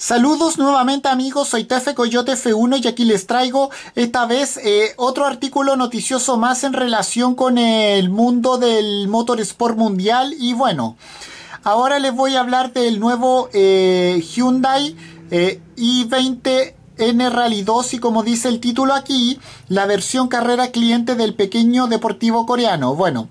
Saludos nuevamente amigos, soy Tefe Coyote F1 y aquí les traigo esta vez eh, otro artículo noticioso más en relación con el mundo del motorsport mundial y bueno, ahora les voy a hablar del nuevo eh, Hyundai eh, i20 N Rally 2 y como dice el título aquí, la versión carrera cliente del pequeño deportivo coreano. Bueno,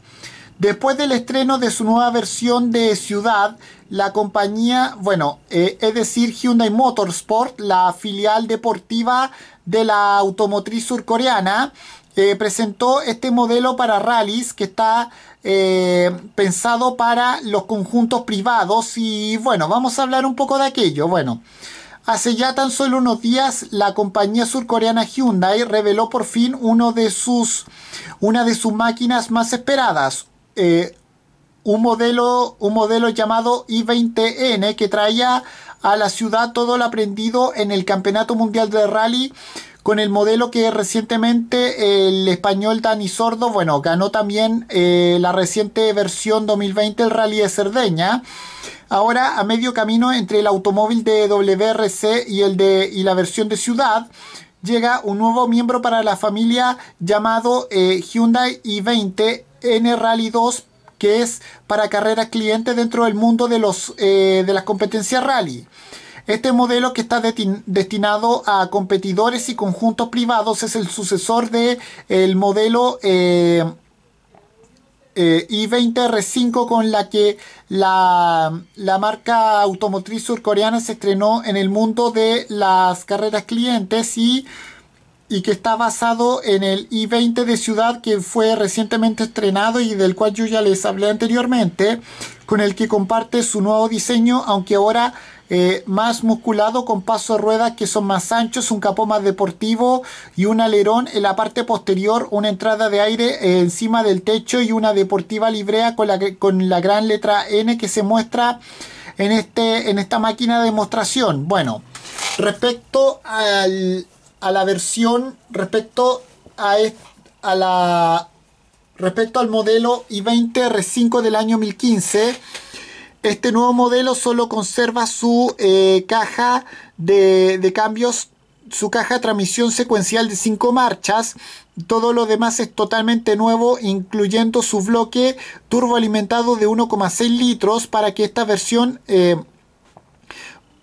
Después del estreno de su nueva versión de Ciudad, la compañía, bueno, eh, es decir, Hyundai Motorsport, la filial deportiva de la automotriz surcoreana, eh, presentó este modelo para rallies que está eh, pensado para los conjuntos privados y bueno, vamos a hablar un poco de aquello. Bueno, hace ya tan solo unos días la compañía surcoreana Hyundai reveló por fin uno de sus, una de sus máquinas más esperadas, eh, un, modelo, un modelo llamado I-20N que traía a la ciudad todo lo aprendido en el Campeonato Mundial de Rally con el modelo que recientemente el español Dani Sordo, bueno, ganó también eh, la reciente versión 2020 el Rally de Cerdeña. Ahora a medio camino entre el automóvil de WRC y, el de, y la versión de ciudad, llega un nuevo miembro para la familia llamado eh, Hyundai i20 N Rally 2 que es para carreras clientes dentro del mundo de, los, eh, de las competencias rally. Este modelo que está destinado a competidores y conjuntos privados es el sucesor del el modelo eh, eh, i20R5 con la que la, la, marca automotriz surcoreana se estrenó en el mundo de las carreras clientes y y que está basado en el i20 de ciudad que fue recientemente estrenado y del cual yo ya les hablé anteriormente, con el que comparte su nuevo diseño, aunque ahora eh, más musculado con paso de ruedas que son más anchos, un capó más deportivo y un alerón en la parte posterior, una entrada de aire eh, encima del techo y una deportiva librea con la, con la gran letra N que se muestra en, este, en esta máquina de demostración. Bueno, respecto al a la versión respecto a, a la respecto al modelo i20R5 del año 2015. Este nuevo modelo solo conserva su eh, caja de, cambios, su caja de transmisión secuencial de 5 marchas. Todo lo demás es totalmente nuevo, incluyendo su bloque turboalimentado de 1,6 litros para que esta versión eh,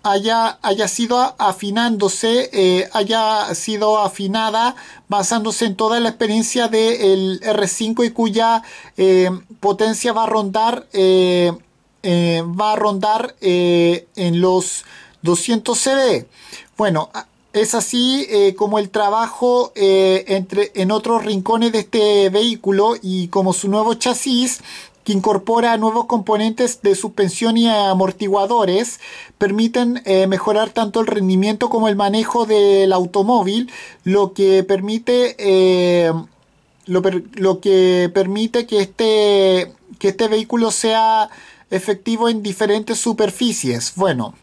haya, sido afinándose, eh, haya sido afinada basándose en toda la experiencia del R5 y cuya eh, potencia va a rondar, eh, va a rondar en los 200 CB. Bueno, es así como el trabajo entre, en otros rincones de este vehículo y como su nuevo chasis que incorpora nuevos componentes de suspensión y amortiguadores, permiten eh, mejorar tanto el rendimiento como el manejo del automóvil, lo que permite... Eh, lo, que permite que este, que este vehículo sea efectivo en diferentes superficies. Bueno,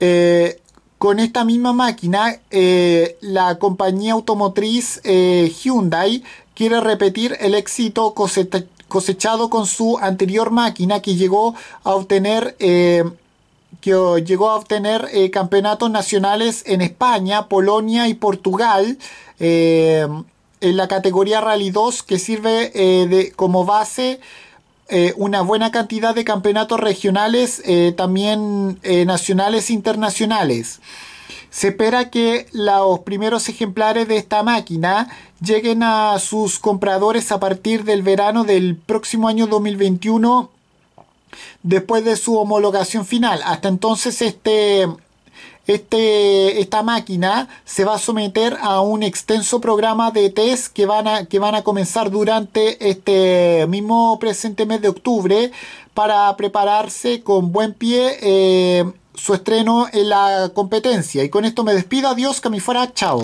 eh, con esta misma máquina, la compañía automotriz Hyundai quiere repetir el éxito coseta cosechado con su anterior máquina que llegó a obtener eh, que llegó a obtener eh, campeonatos nacionales en España, Polonia y Portugal eh, en la categoría Rally 2 que sirve de, como base una buena cantidad de campeonatos regionales, también nacionales e internacionales. Se espera que los primeros ejemplares de esta máquina lleguen a sus compradores a partir del verano del próximo año 2021 después de su homologación final. Hasta entonces este, este, esta máquina se va a someter a un extenso programa de test que van, a, que van a comenzar durante este mismo presente mes de octubre para prepararse con buen pie. Eh, su estreno en la competencia. Y con esto me despido, adiós, que me fuera, chao.